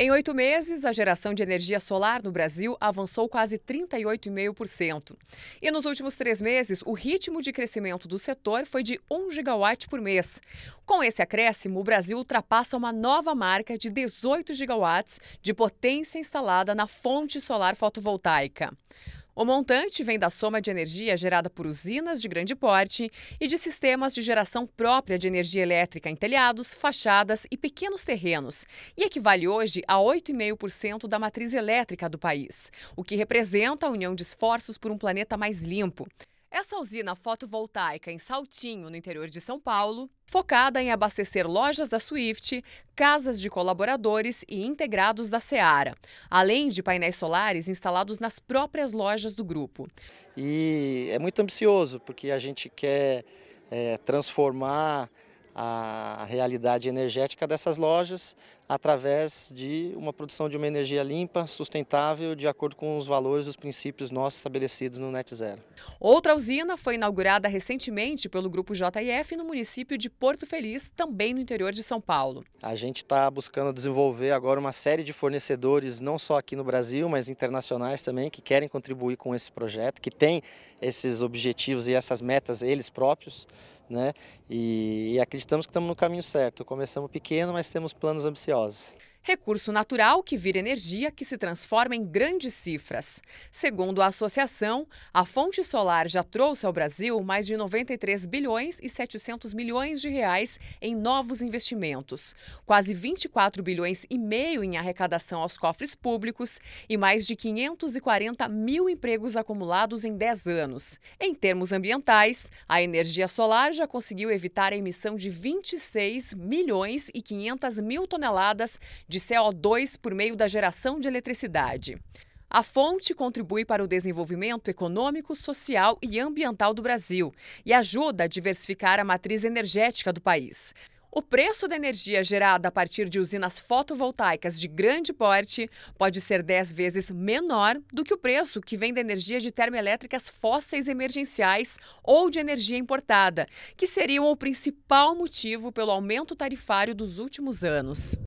Em oito meses, a geração de energia solar no Brasil avançou quase 38,5%. E nos últimos três meses, o ritmo de crescimento do setor foi de 1 gigawatt por mês. Com esse acréscimo, o Brasil ultrapassa uma nova marca de 18 gigawatts de potência instalada na fonte solar fotovoltaica. O montante vem da soma de energia gerada por usinas de grande porte e de sistemas de geração própria de energia elétrica em telhados, fachadas e pequenos terrenos, e equivale hoje a 8,5% da matriz elétrica do país, o que representa a união de esforços por um planeta mais limpo. Essa usina fotovoltaica em Saltinho, no interior de São Paulo, focada em abastecer lojas da Swift, casas de colaboradores e integrados da Seara, além de painéis solares instalados nas próprias lojas do grupo. E é muito ambicioso, porque a gente quer é, transformar a realidade energética dessas lojas através de uma produção de uma energia limpa, sustentável, de acordo com os valores e os princípios nossos estabelecidos no Net Zero. Outra usina foi inaugurada recentemente pelo Grupo JF no município de Porto Feliz, também no interior de São Paulo. A gente está buscando desenvolver agora uma série de fornecedores, não só aqui no Brasil, mas internacionais também, que querem contribuir com esse projeto, que tem esses objetivos e essas metas eles próprios né? E, e acreditamos que estamos no caminho certo. Começamos pequeno, mas temos planos ambiciosos. Recurso natural que vira energia que se transforma em grandes cifras. Segundo a associação, a fonte solar já trouxe ao Brasil mais de 93 bilhões e 700 milhões de reais em novos investimentos, quase 24 bilhões e meio em arrecadação aos cofres públicos e mais de 540 mil empregos acumulados em 10 anos. Em termos ambientais, a energia solar já conseguiu evitar a emissão de 26 milhões e 500 mil toneladas de CO2 por meio da geração de eletricidade. A fonte contribui para o desenvolvimento econômico, social e ambiental do Brasil e ajuda a diversificar a matriz energética do país. O preço da energia gerada a partir de usinas fotovoltaicas de grande porte pode ser 10 vezes menor do que o preço que vem da energia de termoelétricas fósseis emergenciais ou de energia importada, que seriam o principal motivo pelo aumento tarifário dos últimos anos.